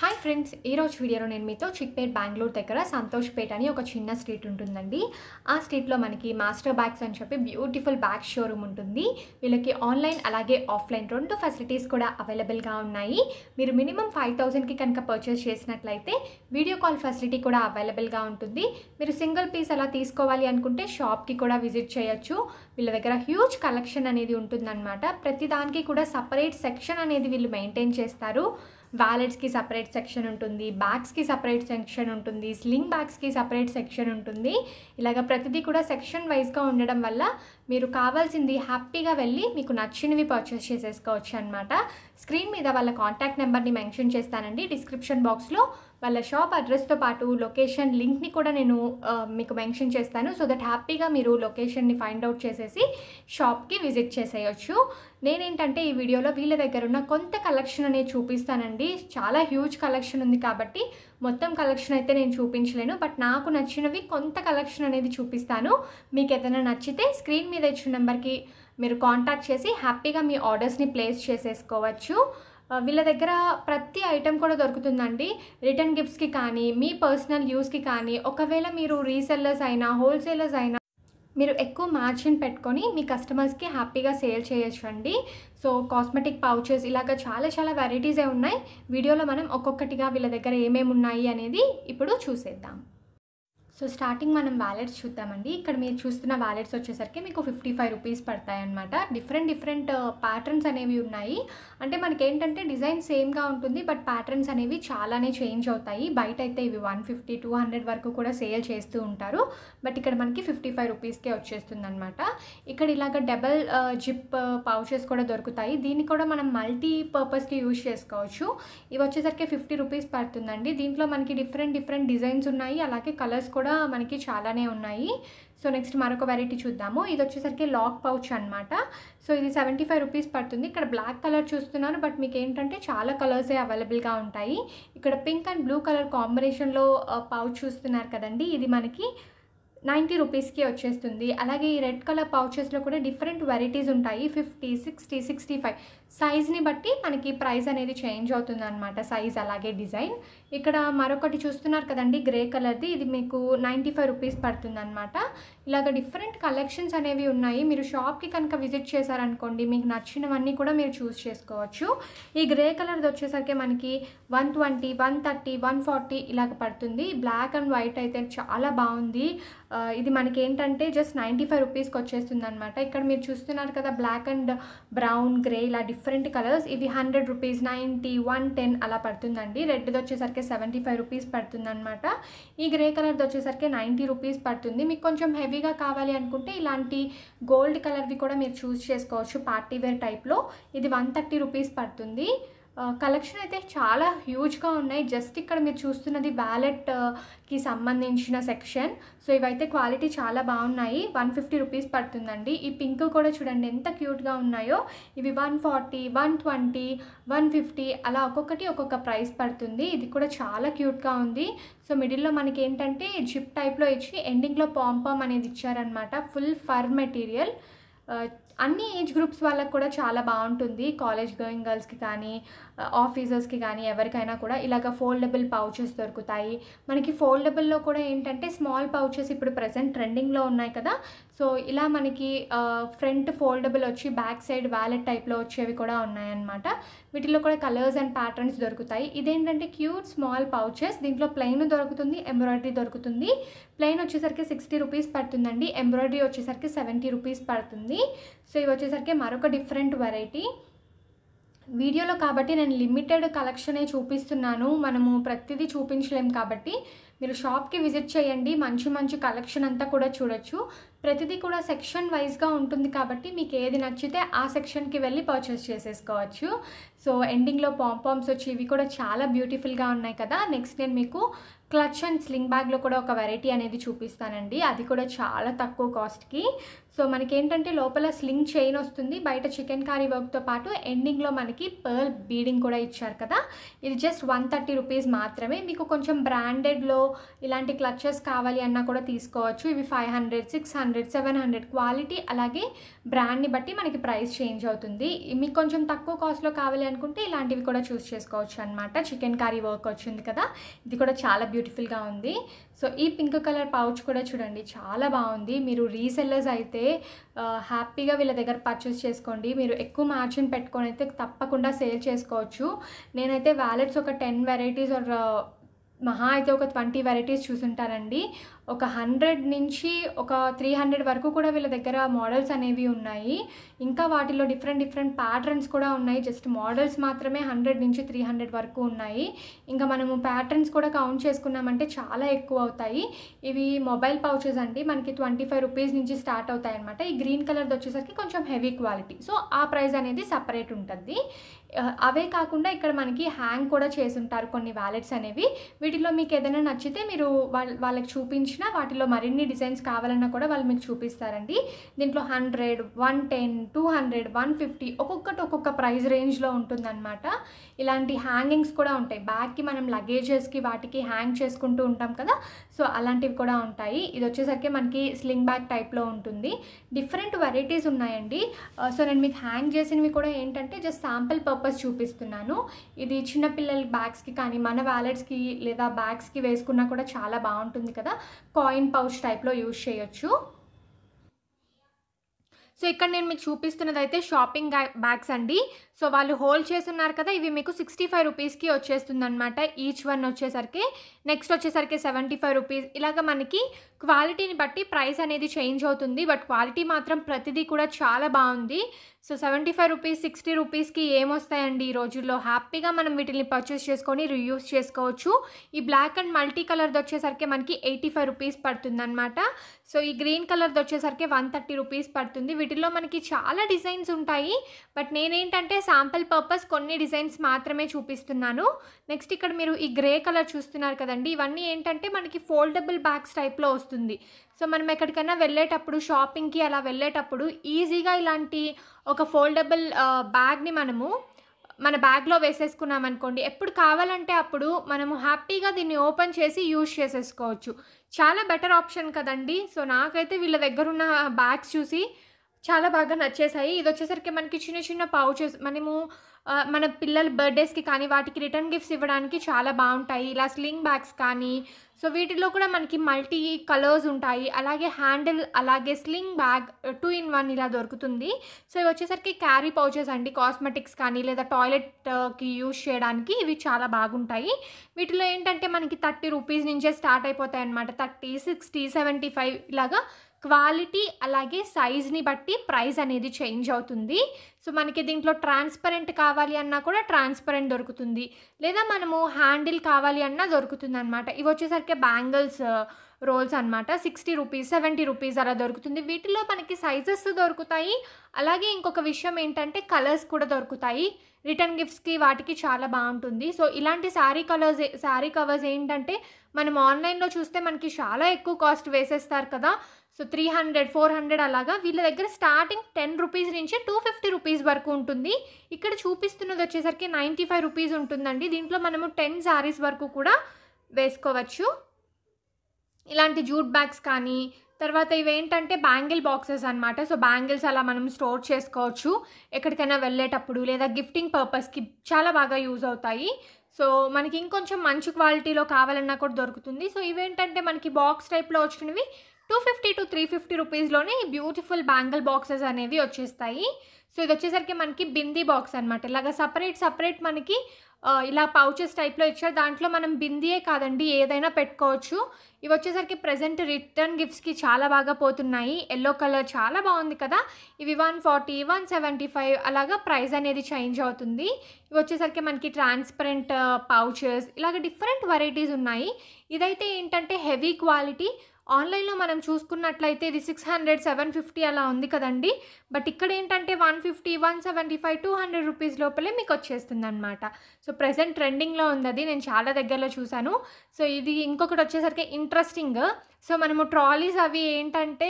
hi friends ఈరోజు వీడియోలో నేను మీతో చిక్పేట్ బెంగళూరు దగ్గర సంతోష్పేట్ అని ఒక చిన్న స్ట్రీట్ ఉంటుందండి ఆ స్ట్రీట్లో మనకి మాస్టర్ బ్యాగ్స్ అని చెప్పి బ్యూటిఫుల్ బ్యాగ్ షోరూమ్ ఉంటుంది వీళ్ళకి ఆన్లైన్ అలాగే ఆఫ్లైన్ రెండు ఫెసిలిటీస్ కూడా అవైలబుల్గా ఉన్నాయి మీరు మినిమం ఫైవ్ థౌజండ్కి కనుక పర్చేస్ చేసినట్లయితే వీడియో కాల్ ఫెసిలిటీ కూడా అవైలబుల్గా ఉంటుంది మీరు సింగిల్ పీస్ అలా తీసుకోవాలి అనుకుంటే షాప్కి కూడా విజిట్ చేయొచ్చు వీళ్ళ దగ్గర హ్యూజ్ కలెక్షన్ అనేది ఉంటుందన్నమాట ప్రతిదానికి కూడా సపరేట్ సెక్షన్ అనేది వీళ్ళు మెయింటైన్ చేస్తారు వ్యాలెట్స్కి సపరేట్ సెక్షన్ ఉంటుంది బ్యాగ్స్కి సపరేట్ సెక్షన్ ఉంటుంది స్లింగ్ బ్యాగ్స్కి సపరేట్ సెక్షన్ ఉంటుంది ఇలాగ ప్రతిదీ కూడా సెక్షన్ వైజ్గా ఉండడం వల్ల మీరు కావాల్సింది హ్యాపీగా వెళ్ళి మీకు నచ్చినవి పర్చేస్ చేసేసుకోవచ్చు అనమాట స్క్రీన్ మీద వాళ్ళ కాంటాక్ట్ నెంబర్ని మెన్షన్ చేస్తానండి డిస్క్రిప్షన్ బాక్స్లో వాళ్ళ షాప్ అడ్రస్తో పాటు లొకేషన్ లింక్ని కూడా నేను మీకు మెన్షన్ చేస్తాను సో దట్ హ్యాపీగా మీరు లొకేషన్ని ఫైండ్ అవుట్ చేసేసి షాప్కి విజిట్ చేసేయచ్చు నేనేంటంటే ఈ వీడియోలో వీళ్ళ దగ్గర ఉన్న కొంత కలెక్షన్ అనేది చూపిస్తానండి చాలా హ్యూజ్ కలెక్షన్ ఉంది కాబట్టి మొత్తం కలెక్షన్ అయితే నేను చూపించలేను బట్ నాకు నచ్చినవి కొంత కలెక్షన్ అనేది చూపిస్తాను మీకు ఏదైనా నచ్చితే స్క్రీన్ మీద ఇచ్చిన నెంబర్కి మీరు కాంటాక్ట్ చేసి హ్యాపీగా మీ ఆర్డర్స్ని ప్లేస్ చేసేసుకోవచ్చు వీళ్ళ దగ్గర ప్రతి ఐటెం కూడా దొరుకుతుందండి రిటర్న్ గిఫ్ట్స్కి కానీ మీ పర్సనల్ యూస్కి కానీ ఒకవేళ మీరు రీసెల్లర్స్ అయినా హోల్సేలర్స్ అయినా మీరు ఎక్కువ మార్జిన్ పెట్టుకొని మీ కస్టమర్స్కి హ్యాపీగా సేల్ చేయొచ్చండి సో కాస్మెటిక్ పౌచెస్ ఇలాగ చాలా చాలా వెరైటీసే ఉన్నాయి వీడియోలో మనం ఒక్కొక్కటిగా వీళ్ళ దగ్గర ఏమేమి ఉన్నాయి అనేది ఇప్పుడు చూసేద్దాం సో స్టార్టింగ్ మనం వ్యాలెట్స్ చూద్దామండి ఇక్కడ మీరు చూస్తున్న వ్యాలెట్స్ వచ్చేసరికి మీకు ఫిఫ్టీ ఫైవ్ రూపీస్ పడతాయి అనమాట డిఫరెంట్ డిఫరెంట్ ప్యాటర్న్స్ అనేవి ఉన్నాయి అంటే మనకి ఏంటంటే డిజైన్ సేమ్గా ఉంటుంది బట్ ప్యాటర్న్స్ అనేవి చాలానే చేంజ్ అవుతాయి బయట అయితే ఇవి వన్ ఫిఫ్టీ టూ హండ్రెడ్ వరకు కూడా సేల్ చేస్తూ ఉంటారు బట్ ఇక్కడ మనకి ఫిఫ్టీ ఫైవ్ రూపీస్కే వచ్చేస్తుంది అనమాట ఇక్కడ ఇలాగ డబల్ జిప్ పౌచెస్ కూడా దొరుకుతాయి దీన్ని కూడా మనం మల్టీ పర్పస్కి యూజ్ చేసుకోవచ్చు ఇవి వచ్చేసరికి ఫిఫ్టీ రూపీస్ పడుతుందండి దీంట్లో మనకి డిఫరెంట్ డిఫరెంట్ డిజైన్స్ ఉన్నాయి అలాగే కలర్స్ కూడా కూడా మనకి చాలానే ఉన్నాయి సో నెక్స్ట్ మరొక వెరైటీ చూద్దాము ఇది వచ్చేసరికి లాక్ పౌచ్ అనమాట సో ఇది సెవెంటీ ఫైవ్ రూపీస్ పడుతుంది ఇక్కడ బ్లాక్ కలర్ చూస్తున్నారు బట్ మీకు ఏంటంటే చాలా కలర్సే అవైలబుల్గా ఉంటాయి ఇక్కడ పింక్ అండ్ బ్లూ కలర్ కాంబినేషన్లో పౌచ్ చూస్తున్నారు కదండి ఇది మనకి నైంటీ రూపీస్కి వచ్చేస్తుంది అలాగే ఈ రెడ్ కలర్ పౌచెస్లో కూడా డిఫరెంట్ వెరైటీస్ ఉంటాయి ఫిఫ్టీ సిక్స్టీ సిక్స్టీ ఫైవ్ సైజ్ని బట్టి మనకి ప్రైస్ అనేది చేంజ్ అవుతుంది అనమాట సైజ్ అలాగే డిజైన్ ఇక్కడ మరొకటి చూస్తున్నారు కదండి గ్రే కలర్ది ఇది మీకు నైంటీ ఫైవ్ రూపీస్ పడుతుంది అనమాట ఇలాగ డిఫరెంట్ కలెక్షన్స్ అనేవి ఉన్నాయి మీరు షాప్కి కనుక విజిట్ చేశారనుకోండి మీకు నచ్చినవన్నీ కూడా మీరు చూస్ చేసుకోవచ్చు ఈ గ్రే కలర్ది వచ్చేసరికి మనకి one twenty one thirty one forty ఇలాగ పడుతుంది బ్లాక్ అండ్ వైట్ అయితే చాలా బాగుంది ఇది మనకి ఏంటంటే జస్ట్ నైంటీ ఫైవ్ రూపీస్కి వచ్చేస్తుంది అనమాట ఇక్కడ మీరు చూస్తున్నారు కదా బ్లాక్ అండ్ బ్రౌన్ గ్రే ఇలా డిఫరెంట్ కలర్స్ ఇవి hundred rupees ninety one ten అలా పడుతుందండి రెడ్ది వచ్చేసరికి సెవెంటీ ఫైవ్ రూపీస్ పడుతుందనమాట ఈ గ్రే కలర్ది వచ్చేసరికి నైంటీ రూపీస్ పడుతుంది మీకు కొంచెం హెవీగా కావాలి అనుకుంటే ఇలాంటి గోల్డ్ కలర్వి కూడా మీరు చూస్ చేసుకోవచ్చు పార్టీ వేర్ టైప్లో ఇది వన్ థర్టీ రూపీస్ పడుతుంది కలెక్షన్ అయితే చాలా హ్యూజ్గా ఉన్నాయి జస్ట్ ఇక్కడ మీరు చూస్తున్నది వ్యాలెట్కి సంబంధించిన సెక్షన్ సో ఇవైతే క్వాలిటీ చాలా బాగున్నాయి వన్ ఫిఫ్టీ రూపీస్ పడుతుందండి ఈ పింక్ కూడా చూడండి ఎంత క్యూట్గా ఉన్నాయో ఇవి one forty one twenty one fifty అలా ఒక్కొక్కటి ఒక్కొక్క ప్రైస్ పడుతుంది ఇది కూడా చాలా క్యూట్గా ఉంది సో మిడిల్లో మనకి ఏంటంటే జిప్ టైప్లో ఇచ్చి ఎండింగ్లో పాంపామ్ అనేది ఇచ్చారనమాట ఫుల్ ఫర్ మెటీరియల్ అన్ని ఏజ్ గ్రూప్స్ వాళ్ళకి కూడా చాలా బాగుంటుంది కాలేజ్ గోయింగ్ గర్ల్స్కి కానీ ఆఫీసర్స్కి కానీ ఎవరికైనా కూడా ఇలాగ ఫోల్డబుల్ పౌచెస్ దొరుకుతాయి మనకి ఫోల్డబుల్లో కూడా ఏంటంటే స్మాల్ పౌచెస్ ఇప్పుడు ప్రజెంట్ ట్రెండింగ్లో ఉన్నాయి కదా సో ఇలా మనకి ఫ్రంట్ ఫోల్డబుల్ వచ్చి బ్యాక్ సైడ్ వ్యాలెట్ టైప్లో వచ్చేవి కూడా ఉన్నాయన్నమాట వీటిలో కూడా కలర్స్ అండ్ ప్యాటర్న్స్ దొరుకుతాయి ఇదేంటంటే క్యూట్ స్మాల్ పౌచెస్ దీంట్లో ప్లెయిన్ దొరుకుతుంది ఎంబ్రాయిడరీ దొరుకుతుంది ప్లెయిన్ వచ్చేసరికి సిక్స్టీ రూపీస్ పడుతుందండి ఎంబ్రాయిడరీ వచ్చేసరికి సెవెంటీ రూపీస్ పడుతుంది సో ఇవి వచ్చేసరికి మరొక డిఫరెంట్ వెరైటీ వీడియోలో కాబట్టి నేను లిమిటెడ్ కలెక్షనే చూపిస్తున్నాను మనము ప్రతిదీ చూపించలేం కాబట్టి మీరు షాప్కి విజిట్ చేయండి మంచి మంచి కలెక్షన్ అంతా కూడా చూడొచ్చు ప్రతిదీ కూడా సెక్షన్ వైజ్గా ఉంటుంది కాబట్టి మీకు ఏది నచ్చితే ఆ సెక్షన్కి వెళ్ళి పర్చేస్ చేసేసుకోవచ్చు సో ఎండింగ్లో పాంపామ్స్ వచ్చి ఇవి కూడా చాలా బ్యూటిఫుల్గా ఉన్నాయి కదా నెక్స్ట్ నేను మీకు క్లచ్ అండ్ స్లింగ్ బ్యాగ్లో కూడా ఒక వెరైటీ అనేది చూపిస్తానండి అది కూడా చాలా తక్కువ కాస్ట్కి సో మనకి ఏంటంటే లోపల స్లింగ్ చైన్ వస్తుంది బయట చికెన్ కర్రీ వర్క్తో పాటు ఎండింగ్లో మనకి పర్ల్ బీడింగ్ కూడా ఇచ్చారు కదా ఇది జస్ట్ వన్ థర్టీ రూపీస్ మాత్రమే మీకు కొంచెం బ్రాండెడ్లో ఇలాంటి క్లచెస్ కావాలి అన్నా కూడా తీసుకోవచ్చు ఇవి five hundred six hundred seven hundred quality అలాగే బ్రాండ్ని బట్టి మనకి ప్రైస్ చేంజ్ అవుతుంది మీకు కొంచెం తక్కువ కాస్ట్లో కావాలి అనుకుంటే ఇలాంటివి కూడా చూస్ చేసుకోవచ్చు అనమాట చికెన్ కర్రీ వర్క్ వచ్చింది కదా ఇది కూడా చాలా బ్యూటిఫుల్గా ఉంది సో ఈ పింక్ కలర్ పౌచ్ కూడా చూడండి చాలా బాగుంది మీరు రీసెల్లర్స్ అయితే హ్యాపీగా వీళ్ళ దగ్గర పర్చేస్ చేసుకోండి మీరు ఎక్కువ మార్జిన్ పెట్టుకొని అయితే తప్పకుండా సేల్ చేసుకోవచ్చు నేనైతే వ్యాలెట్స్ ఒక టెన్ వెరైటీస్ ఆర్ మహా అయితే ఒక ట్వంటీ వెరైటీస్ చూసుంటారండి ఒక హండ్రెడ్ నుంచి ఒక త్రీ హండ్రెడ్ వరకు కూడా వీళ్ళ దగ్గర మోడల్స్ అనేవి ఉన్నాయి ఇంకా వాటిలో డిఫరెంట్ డిఫరెంట్ ప్యాటర్న్స్ కూడా ఉన్నాయి జస్ట్ మోడల్స్ మాత్రమే హండ్రెడ్ నుంచి త్రీ హండ్రెడ్ వరకు ఉన్నాయి ఇంకా మనము ప్యాటర్న్స్ కూడా కౌంట్ చేసుకున్నామంటే చాలా ఎక్కువ అవుతాయి ఇవి మొబైల్ పౌచెస్ అండి మనకి ట్వంటీ ఫైవ్ రూపీస్ నుంచి స్టార్ట్ అవుతాయి అనమాట ఈ గ్రీన్ కలర్ది వచ్చేసరికి కొంచెం హెవీ క్వాలిటీ సో ఆ ప్రైస్ అనేది సపరేట్ ఉంటుంది అవే కాకుండా ఇక్కడ మనకి హ్యాంగ్ కూడా చేసుంటారు కొన్ని వ్యాలెట్స్ అనేవి వీటిలో మీకు ఏదైనా నచ్చితే మీరు వాళ్ళకి చూపించిన వాటిలో మరిన్ని డిజైన్స్ కావాలన్నా కూడా వాళ్ళు మీకు చూపిస్తారండి దీంట్లో hundred one ten two hundred one fifty ఒక్కొక్కటి ఒక్కొక్క ప్రైస్ రేంజ్లో ఉంటుందన్నమాట ఇలాంటి హ్యాంగింగ్స్ కూడా ఉంటాయి బ్యాగ్కి మనం లగేజెస్కి వాటికి హ్యాంగ్ చేసుకుంటూ ఉంటాం కదా సో అలాంటివి కూడా ఉంటాయి ఇది వచ్చేసరికి మనకి స్లింగ్ బ్యాగ్ టైప్లో ఉంటుంది డిఫరెంట్ వెరైటీస్ ఉన్నాయండి సో నేను మీకు హ్యాంగ్ చేసినవి కూడా ఏంటంటే జస్ట్ శాంపుల్ పర్పస్ చూపిస్తున్నాను ఇది చిన్నపిల్లల బ్యాగ్స్కి కానీ మన వ్యాలెట్స్కి లేదా బ్యాగ్స్కి వేసుకున్నా కూడా చాలా బాగుంటుంది కదా కాయిన్ పౌచ్ టైప్లో యూజ్ చేయొచ్చు సో ఇక్కడ నేను మీకు చూపిస్తున్నది అయితే షాపింగ్ బ్యాగ్స్ అండి సో వాళ్ళు హోల్డ్ ఉన్నారు కదా ఇవి మీకు సిక్స్టీ ఫైవ్ రూపీస్కి వచ్చేస్తుంది అనమాట ఈచ్ వన్ వచ్చేసరికి నెక్స్ట్ వచ్చేసరికి సెవెంటీ ఫైవ్ రూపీస్ ఇలాగ మనకి క్వాలిటీని బట్టి ప్రైస్ అనేది చేంజ్ అవుతుంది బట్ క్వాలిటీ మాత్రం ప్రతిదీ కూడా చాలా బాగుంది so seventy five rupees sixty రూపీస్కి ఏమొస్తాయండి ఈ రోజుల్లో హ్యాపీగా మనం వీటిని పర్చేస్ చేసుకొని రియూస్ చేసుకోవచ్చు ఈ బ్లాక్ అండ్ మల్టీ కలర్ది వచ్చేసరికి మనకి ఎయిటీ ఫైవ్ రూపీస్ అనమాట సో ఈ గ్రీన్ కలర్ది వచ్చేసరికి వన్ థర్టీ రూపీస్ పడుతుంది వీటిల్లో మనకి చాలా డిజైన్స్ ఉంటాయి బట్ నేనేంటంటే శాంపిల్ పర్పస్ కొన్ని డిజైన్స్ మాత్రమే చూపిస్తున్నాను నెక్స్ట్ ఇక్కడ మీరు ఈ గ్రే కలర్ చూస్తున్నారు కదండి ఇవన్నీ ఏంటంటే మనకి ఫోల్డబుల్ బ్యాగ్స్ టైప్లో వస్తుంది సో మనం ఎక్కడికైనా వెళ్ళేటప్పుడు షాపింగ్కి అలా వెళ్ళేటప్పుడు ఈజీగా ఇలాంటి ఒక ఫోల్డబుల్ బ్యాగ్ని మనము మన బ్యాగ్లో వేసేసుకున్నాం అనుకోండి ఎప్పుడు కావాలంటే అప్పుడు మనము హ్యాపీగా దీన్ని ఓపెన్ చేసి యూజ్ చేసేసుకోవచ్చు చాలా బెటర్ ఆప్షన్ కదండి సో నాకైతే వీళ్ళ దగ్గరున్న బ్యాగ్స్ చూసి చాలా బాగా నచ్చేసాయి ఇది వచ్చేసరికి మనకి చిన్న చిన్న పౌచెస్ మనము మన పిల్లల బర్త్డేస్కి కానీ వాటికి రిటర్న్ గిఫ్ట్స్ ఇవ్వడానికి చాలా బాగుంటాయి ఇలా స్లింగ్ బ్యాగ్స్ కానీ సో వీటిలో కూడా మనకి మల్టీ కలర్స్ ఉంటాయి అలాగే హ్యాండిల్ అలాగే sling bag two in one ఇలా దొరుకుతుంది సో ఇవి వచ్చేసరికి క్యారీ పౌచెస్ అండి కాస్మెటిక్స్ కానీ లేదా టాయిలెట్కి యూజ్ చేయడానికి ఇవి చాలా బాగుంటాయి వీటిలో ఏంటంటే మనకి థర్టీ రూపీస్ నుంచే స్టార్ట్ అయిపోతాయి అనమాట థర్టీ సిక్స్టీ సెవెంటీ ఫైవ్ ఇలాగా క్వాలిటీ అలాగే సైజ్ని బట్టి ప్రైస్ అనేది చేంజ్ అవుతుంది సో మనకి దీంట్లో ట్రాన్స్పరెంట్ కావాలి అన్నా కూడా ట్రాన్స్పరెంట్ దొరుకుతుంది లేదా మనము హ్యాండిల్ కావాలి అన్నా దొరుకుతుంది అనమాట ఇవి వచ్చేసరికి బ్యాంగిల్స్ రోల్స్ అనమాట సిక్స్టీ రూపీస్ సెవెంటీ రూపీస్ అలా దొరుకుతుంది వీటిలో మనకి సైజెస్ దొరుకుతాయి అలాగే ఇంకొక విషయం ఏంటంటే కలర్స్ కూడా దొరుకుతాయి రిటర్న్ గిఫ్ట్స్కి వాటికి చాలా బాగుంటుంది సో ఇలాంటి శారీ కలర్స్ శారీ కవర్స్ ఏంటంటే మనం ఆన్లైన్లో చూస్తే మనకి చాలా ఎక్కువ కాస్ట్ వేసేస్తారు కదా so three hundred four hundred అలాగా వీళ్ళ దగ్గర స్టార్టింగ్ టెన్ రూపీస్ నుంచి టూ ఫిఫ్టీ రూపీస్ వరకు ఉంటుంది ఇక్కడ చూపిస్తున్నది వచ్చేసరికి నైంటీ ఫైవ్ రూపీస్ ఉంటుందండి దీంట్లో మనము టెన్ శారీస్ వరకు కూడా వేసుకోవచ్చు ఇలాంటి జూట్ బ్యాగ్స్ కానీ తర్వాత ఇవేంటంటే బ్యాంగిల్ బాక్సెస్ అనమాట సో బ్యాంగిల్స్ అలా మనం స్టోర్ చేసుకోవచ్చు ఎక్కడికైనా వెళ్ళేటప్పుడు లేదా గిఫ్టింగ్ పర్పస్కి చాలా బాగా యూజ్ అవుతాయి సో మనకి ఇంకొంచెం మంచి క్వాలిటీలో కావాలన్నా కూడా దొరుకుతుంది సో ఇవేంటంటే మనకి బాక్స్ టైప్లో వచ్చినవి two fifty to three fifty రూపీస్లోనే బ్యూటిఫుల్ బ్యాంగిల్ బాక్సెస్ అనేవి వచ్చేస్తాయి సో ఇది వచ్చేసరికి మనకి బిందీ బాక్స్ అనమాట ఇలాగ సపరేట్ సపరేట్ మనకి ఇలా పౌచెస్ టైప్లో ఇచ్చారు దాంట్లో మనం బిందియే కాదండి ఏదైనా పెట్టుకోవచ్చు ఇవి వచ్చేసరికి ప్రజెంట్ రిటర్న్ గిఫ్ట్స్కి చాలా బాగా పోతున్నాయి ఎల్లో కలర్ చాలా బాగుంది కదా ఇవి one forty one seventy five అలాగా ప్రైస్ అనేది చేంజ్ అవుతుంది ఇవి వచ్చేసరికి మనకి ట్రాన్స్పరెంట్ పౌచెస్ ఇలాగ డిఫరెంట్ వెరైటీస్ ఉన్నాయి ఇదైతే ఏంటంటే హెవీ క్వాలిటీ ఆన్లైన్లో మనం చూసుకున్నట్లయితే ఇది సిక్స్ హండ్రెడ్ సెవెన్ ఫిఫ్టీ అలా ఉంది కదండి బట్ ఇక్కడ ఏంటంటే one fifty one seventy five two hundred rupees లోపలే మీకు వచ్చేస్తుంది అనమాట సో ప్రజెంట్ ట్రెండింగ్లో ఉంది అది నేను చాలా దగ్గరలో చూశాను సో ఇది ఇంకొకటి వచ్చేసరికి ఇంట్రెస్టింగ్ సో మనము ట్రాలీస్ అవి ఏంటంటే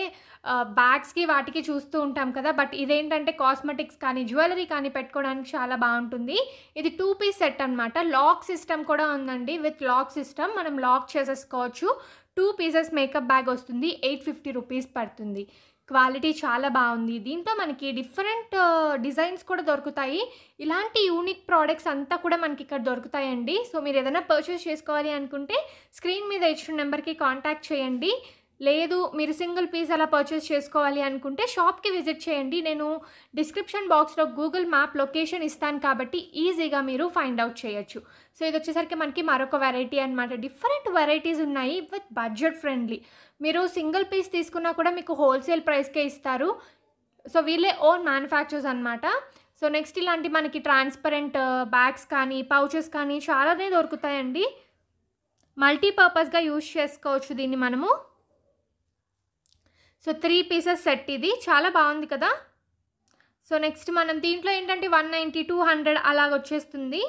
బ్యాగ్స్కి వాటికి చూస్తూ ఉంటాం కదా బట్ ఇదేంటంటే కాస్మెటిక్స్ కానీ జ్యువెలరీ కానీ పెట్టుకోవడానికి చాలా బాగుంటుంది ఇది టూ పీస్ సెట్ అనమాట లాక్ సిస్టమ్ కూడా ఉందండి విత్ లాక్ సిస్టమ్ మనం లాక్ చేసేసుకోవచ్చు టూ పీసెస్ మేకప్ బ్యాగ్ వస్తుంది ఎయిట్ ఫిఫ్టీ రూపీస్ పడుతుంది క్వాలిటీ చాలా బాగుంది దీంతో మనకి డిఫరెంట్ డిజైన్స్ కూడా దొరుకుతాయి ఇలాంటి యూనిక్ ప్రోడక్ట్స్ అంతా కూడా మనకి ఇక్కడ దొరుకుతాయండి సో మీరు ఏదైనా పర్చేస్ చేసుకోవాలి అనుకుంటే స్క్రీన్ మీద ఇచ్చిన నెంబర్కి కాంటాక్ట్ చేయండి లేదు మీరు సింగిల్ పీస్ అలా పర్చేస్ చేసుకోవాలి అనుకుంటే షాప్కి విజిట్ చేయండి నేను డిస్క్రిప్షన్ బాక్స్లో గూగుల్ మ్యాప్ లొకేషన్ ఇస్తాను కాబట్టి ఈజీగా మీరు ఫైండ్ అవుట్ చేయొచ్చు సో ఇది వచ్చేసరికి మనకి మరొక వెరైటీ అనమాట డిఫరెంట్ వెరైటీస్ ఉన్నాయి విత్ బడ్జెట్ ఫ్రెండ్లీ మీరు సింగిల్ పీస్ తీసుకున్నా కూడా మీకు హోల్సేల్ ప్రైస్కే ఇస్తారు సో వీళ్ళే ఓన్ మ్యానుఫ్యాక్చర్స్ అనమాట సో నెక్స్ట్ ఇలాంటి మనకి ట్రాన్స్పరెంట్ బ్యాగ్స్ uh, కానీ పౌచెస్ కానీ చాలానే దొరుకుతాయండి మల్టీపర్పస్గా యూజ్ చేసుకోవచ్చు దీన్ని మనము సో త్రీ పీసెస్ సెట్ ఇది చాలా బాగుంది కదా సో నెక్స్ట్ మనం దీంట్లో ఏంటంటే వన్ నైంటీ టూ హండ్రెడ్ అలాగ వచ్చేస్తుంది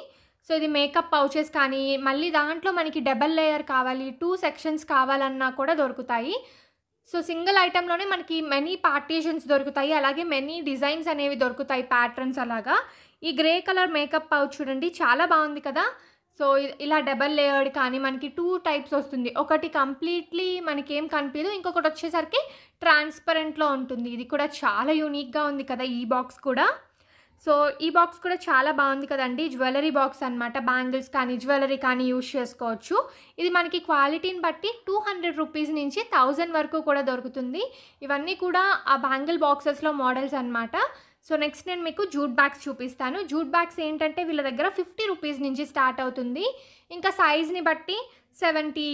సో ఇది మేకప్ పౌచెస్ కానీ మళ్ళీ దాంట్లో మనకి డబల్ లేయర్ కావాలి టూ సెక్షన్స్ కావాలన్నా కూడా దొరుకుతాయి సో సింగిల్ ఐటెంలోనే మనకి మెనీ పార్టీషన్స్ దొరుకుతాయి అలాగే మెనీ డిజైన్స్ అనేవి దొరుకుతాయి ప్యాటర్న్స్ అలాగా ఈ గ్రే కలర్ మేకప్ పౌచ్ చూడండి చాలా బాగుంది కదా సో ఇలా డబల్ లేయర్డ్ కానీ మనకి టూ టైప్స్ వస్తుంది ఒకటి కంప్లీట్లీ మనకి ఏం కనిపించదు ఇంకొకటి వచ్చేసరికి ట్రాన్స్పరెంట్లో ఉంటుంది ఇది కూడా చాలా యూనిక్గా ఉంది కదా ఈ బాక్స్ కూడా సో ఈ బాక్స్ కూడా చాలా బాగుంది కదండి జ్యువెలరీ బాక్స్ అనమాట బ్యాంగిల్స్ కానీ జ్యువెలరీ కానీ యూజ్ చేసుకోవచ్చు ఇది మనకి క్వాలిటీని బట్టి టూ హండ్రెడ్ రూపీస్ నుంచి థౌజండ్ వరకు కూడా దొరుకుతుంది ఇవన్నీ కూడా ఆ బ్యాంగిల్ బాక్సెస్లో మోడల్స్ అనమాట సో నెక్స్ట్ నేను మీకు జూట్ బ్యాగ్స్ చూపిస్తాను జూట్ బ్యాగ్స్ ఏంటంటే వీళ్ళ దగ్గర ఫిఫ్టీ రూపీస్ నుంచి స్టార్ట్ అవుతుంది ఇంకా సైజ్ని బట్టి seventy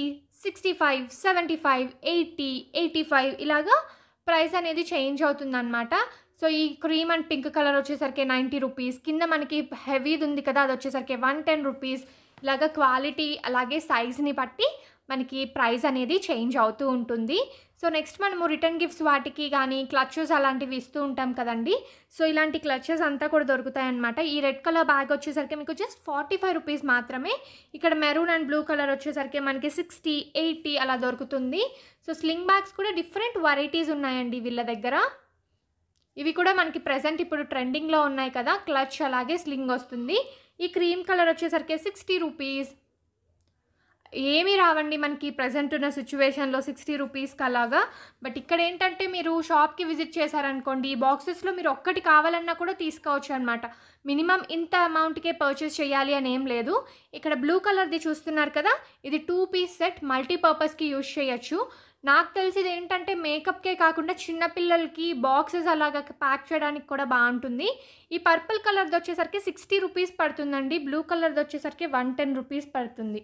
sixty five seventy five eighty eighty five ఇలాగా ప్రైస్ అనేది చేంజ్ అవుతుందన్నమాట సో ఈ క్రీమ్ అండ్ పింక్ కలర్ వచ్చేసరికి నైంటీ రూపీస్ కింద మనకి హెవీది ఉంది కదా అది వచ్చేసరికి వన్ టెన్ రూపీస్ ఇలాగ క్వాలిటీ అలాగే సైజ్ని బట్టి మనకి ప్రైస్ అనేది చేంజ్ అవుతూ ఉంటుంది సో నెక్స్ట్ మనము రిటర్న్ గిఫ్ట్స్ వాటికి కానీ క్లచ్చెస్ అలాంటివి ఇస్తూ ఉంటాం కదండి సో ఇలాంటి క్లచ్చెస్ అంతా కూడా దొరుకుతాయి అనమాట ఈ రెడ్ కలర్ బ్యాగ్ వచ్చేసరికి మీకు జస్ట్ ఫార్టీ ఫైవ్ రూపీస్ మాత్రమే ఇక్కడ మెరూన్ అండ్ బ్లూ కలర్ వచ్చేసరికి మనకి సిక్స్టీ ఎయిటీ అలా దొరుకుతుంది సో స్లింగ్ బ్యాగ్స్ కూడా డిఫరెంట్ వెరైటీస్ ఉన్నాయండి వీళ్ళ దగ్గర ఇవి కూడా మనకి ప్రజెంట్ ఇప్పుడు ట్రెండింగ్లో ఉన్నాయి కదా క్లచ్ అలాగే స్లింగ్ వస్తుంది ఈ క్రీమ్ కలర్ వచ్చేసరికి సిక్స్టీ రూపీస్ ఏమీ రావండి మనకి ప్రజెంట్ ఉన్న సిచ్యువేషన్లో సిక్స్టీ రూపీస్కి అలాగా బట్ ఇక్కడ ఏంటంటే మీరు షాప్కి విజిట్ చేశారనుకోండి ఈ బాక్సెస్లో మీరు ఒక్కటి కావాలన్నా కూడా తీసుకోవచ్చు అనమాట మినిమం ఇంత అమౌంట్కే పర్చేస్ చేయాలి అని ఏం లేదు ఇక్కడ బ్లూ కలర్ది చూస్తున్నారు కదా ఇది టూ పీస్ సెట్ మల్టీపర్పస్కి యూజ్ చేయొచ్చు నాకు తెలిసింది ఏంటంటే మేకప్కే కాకుండా చిన్నపిల్లలకి బాక్సెస్ అలాగా ప్యాక్ చేయడానికి కూడా బాగుంటుంది ఈ పర్పుల్ కలర్ది వచ్చేసరికి సిక్స్టీ రూపీస్ పడుతుందండి బ్లూ కలర్ది వచ్చేసరికి వన్ టెన్ రూపీస్ పడుతుంది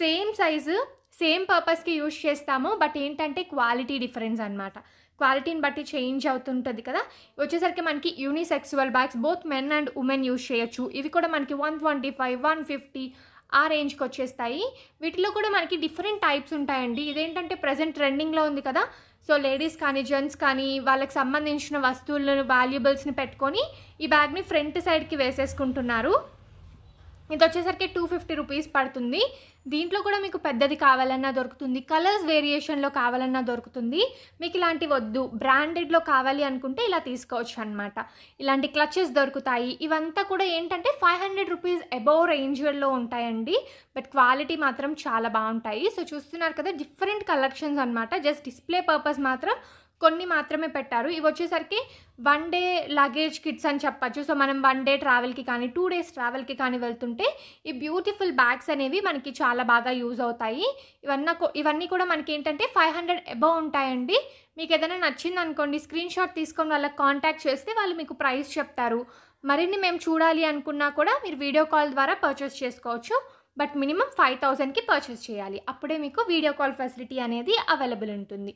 సేమ్ సైజు సేమ్ పర్పస్కి యూజ్ చేస్తాము బట్ ఏంటంటే క్వాలిటీ డిఫరెన్స్ అనమాట క్వాలిటీని బట్టి చేంజ్ అవుతుంటుంది కదా వచ్చేసరికి మనకి unisexual bags both men and women use చేయొచ్చు ఇవి కూడా మనకి one twenty five one fifty ఆ రేంజ్కి వచ్చేస్తాయి వీటిలో కూడా మనకి డిఫరెంట్ టైప్స్ ఉంటాయండి ఇదేంటంటే ప్రజెంట్ ట్రెండింగ్లో ఉంది కదా సో లేడీస్ కానీ జెంట్స్ కానీ వాళ్ళకి సంబంధించిన వస్తువులను వాల్యుబుల్స్ని పెట్టుకొని ఈ బ్యాగ్ని ఫ్రంట్ సైడ్కి వేసేసుకుంటున్నారు ఇది వచ్చేసరికి టూ ఫిఫ్టీ రూపీస్ పడుతుంది దీంట్లో కూడా మీకు పెద్దది కావాలన్నా దొరుకుతుంది కలర్స్ వేరియేషన్లో కావాలన్నా దొరుకుతుంది మీకు ఇలాంటివి వద్దు బ్రాండెడ్లో కావాలి అనుకుంటే ఇలా తీసుకోవచ్చు అనమాట ఇలాంటి క్లచెస్ దొరుకుతాయి ఇవంతా కూడా ఏంటంటే ఫైవ్ హండ్రెడ్ రూపీస్ అబౌవ్ రేంజ్లో ఉంటాయండి బట్ క్వాలిటీ మాత్రం చాలా బాగుంటాయి సో చూస్తున్నారు కదా డిఫరెంట్ కలెక్షన్స్ అనమాట జస్ట్ డిస్ప్లే పర్పస్ మాత్రం కొన్ని మాత్రమే పెట్టారు ఇవి వచ్చేసరికి వన్ డే లగేజ్ కిట్స్ అని చెప్పచ్చు సో మనం వన్ డే ట్రావెల్కి కానీ టూ డేస్ ట్రావెల్కి కానీ వెళ్తుంటే ఈ బ్యూటిఫుల్ బ్యాగ్స్ అనేవి మనకి చాలా బాగా యూజ్ అవుతాయి ఇవన్నీ ఇవన్నీ కూడా మనకి ఏంటంటే ఫైవ్ హండ్రెడ్ అబవ్ ఉంటాయండి మీకు ఏదైనా నచ్చింది అనుకోండి స్క్రీన్ షాట్ తీసుకొని వాళ్ళకి కాంటాక్ట్ చేస్తే వాళ్ళు మీకు ప్రైస్ చెప్తారు మరిన్ని మేము చూడాలి అనుకున్నా కూడా మీరు వీడియో కాల్ ద్వారా పర్చేస్ చేసుకోవచ్చు బట్ మినిమం ఫైవ్ థౌజండ్కి పర్చేస్ చేయాలి అప్పుడే మీకు వీడియో కాల్ ఫెసిలిటీ అనేది అవైలబుల్ ఉంటుంది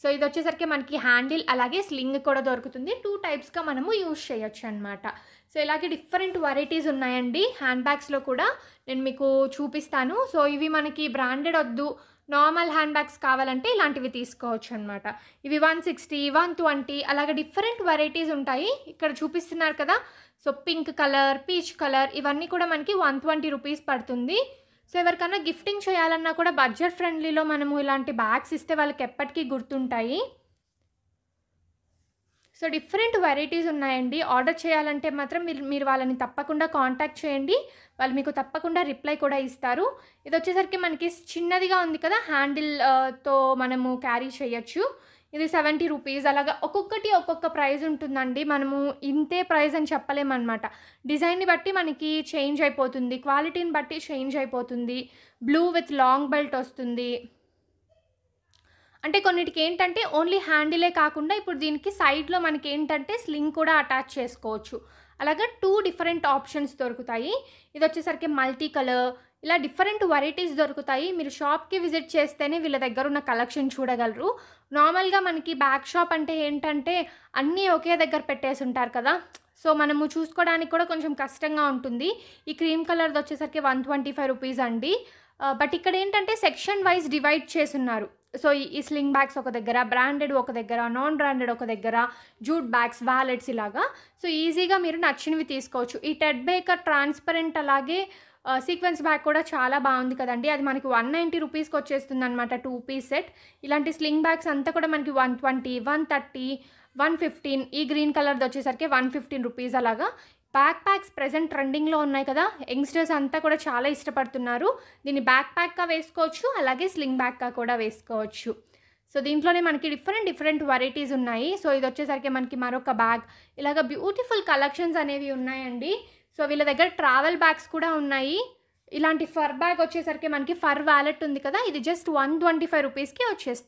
సో ఇది వచ్చేసరికి మనకి హ్యాండిల్ అలాగే స్లింగ్ కూడా దొరుకుతుంది టూ టైప్స్గా మనము యూజ్ చేయొచ్చు అనమాట సో ఇలాగే డిఫరెంట్ వెరైటీస్ ఉన్నాయండి హ్యాండ్ బ్యాగ్స్లో కూడా నేను మీకు చూపిస్తాను సో ఇవి మనకి బ్రాండెడ్ వద్దు నార్మల్ హ్యాండ్ బ్యాగ్స్ కావాలంటే ఇలాంటివి తీసుకోవచ్చు అనమాట ఇవి వన్ సిక్స్టీ వన్ ట్వంటీ అలాగే డిఫరెంట్ వెరైటీస్ ఉంటాయి ఇక్కడ చూపిస్తున్నారు కదా so pink colour peach colour ఇవన్నీ కూడా మనకి వన్ ట్వంటీ రూపీస్ పడుతుంది సో ఎవరికైనా గిఫ్టింగ్ చేయాలన్నా కూడా బడ్జెట్ ఫ్రెండ్లీలో మనము ఇలాంటి బ్యాగ్స్ ఇస్తే వాళ్ళకి ఎప్పటికీ గుర్తుంటాయి సో డిఫరెంట్ వెరైటీస్ ఉన్నాయండి ఆర్డర్ చేయాలంటే మాత్రం మీరు మీరు వాళ్ళని తప్పకుండా కాంటాక్ట్ చేయండి వాళ్ళు మీకు తప్పకుండా రిప్లై కూడా ఇస్తారు ఇది వచ్చేసరికి మనకి చిన్నదిగా ఉంది కదా హ్యాండిల్తో మనము క్యారీ చేయొచ్చు ఇది సెవెంటీ రూపీస్ అలాగా ఒక్కొక్కటి ఒక్కొక్క ప్రైజ్ ఉంటుందండి మనము ఇంతే ప్రైజ్ అని చెప్పలేమన్నమాట డిజైన్ని బట్టి మనకి చేంజ్ అయిపోతుంది క్వాలిటీని బట్టి చేంజ్ అయిపోతుంది బ్లూ విత్ లాంగ్ బెల్ట్ వస్తుంది అంటే కొన్నిటికి ఏంటంటే ఓన్లీ హ్యాండిలే కాకుండా ఇప్పుడు దీనికి సైడ్లో మనకి ఏంటంటే స్లింగ్ కూడా అటాచ్ చేసుకోవచ్చు అలాగే టూ డిఫరెంట్ ఆప్షన్స్ దొరుకుతాయి ఇది వచ్చేసరికి మల్టీ కలర్ ఇలా డిఫరెంట్ వెరైటీస్ దొరుకుతాయి మీరు షాప్కి విజిట్ చేస్తేనే వీళ్ళ దగ్గర ఉన్న కలెక్షన్ చూడగలరు నార్మల్గా మనకి బ్యాక్ షాప్ అంటే ఏంటంటే అన్నీ ఒకే దగ్గర పెట్టేసి ఉంటారు కదా సో మనము చూసుకోవడానికి కూడా కొంచెం కష్టంగా ఉంటుంది ఈ క్రీమ్ కలర్ది వచ్చేసరికి వన్ ట్వంటీ ఫైవ్ రూపీస్ అండి బట్ ఇక్కడ ఏంటంటే సెక్షన్ వైజ్ డివైడ్ ఉన్నారు సో ఈ స్లింగ్ బ్యాగ్స్ ఒక దగ్గర బ్రాండెడ్ ఒక దగ్గర నాన్ బ్రాండెడ్ ఒక దగ్గర జూట్ బ్యాగ్స్ వ్యాలెట్స్ ఇలాగా సో ఈజీగా మీరు నచ్చినవి తీసుకోవచ్చు ఈ టెడ్ బేకర్ ట్రాన్స్పరెంట్ అలాగే సీక్వెన్స్ బ్యాగ్ కూడా చాలా బాగుంది కదండి అది మనకి వన్ నైంటీ రూపీస్కి వచ్చేస్తుంది అనమాట టూ పీస్ సెట్ ఇలాంటి స్లింగ్ బ్యాగ్స్ అంతా కూడా మనకి one twenty one thirty one fifteen ఈ గ్రీన్ కలర్ది వచ్చేసరికి వన్ ఫిఫ్టీన్ రూపీస్ అలాగా బ్యాక్ ప్యాక్స్ ప్రజెంట్ ట్రెండింగ్లో ఉన్నాయి కదా యంగ్స్టర్స్ అంతా కూడా చాలా ఇష్టపడుతున్నారు దీన్ని బ్యాక్ ప్యాక్గా వేసుకోవచ్చు అలాగే స్లింగ్ బ్యాగ్గా కూడా వేసుకోవచ్చు సో దీంట్లోనే మనకి డిఫరెంట్ డిఫరెంట్ వెరైటీస్ ఉన్నాయి సో ఇది వచ్చేసరికి మనకి మరొక బ్యాగ్ ఇలాగ బ్యూటిఫుల్ కలెక్షన్స్ అనేవి ఉన్నాయండి సో వీళ్ళ దగ్గర ట్రావెల్ బ్యాగ్స్ కూడా ఉన్నాయి ఇలాంటి ఫర్ బ్యాగ్ వచ్చేసరికి మనకి ఫర్ వ్యాలెట్ ఉంది కదా ఇది జస్ట్ వన్ ట్వంటీ ఫైవ్ రూపీస్కి వచ్చేస్తుంది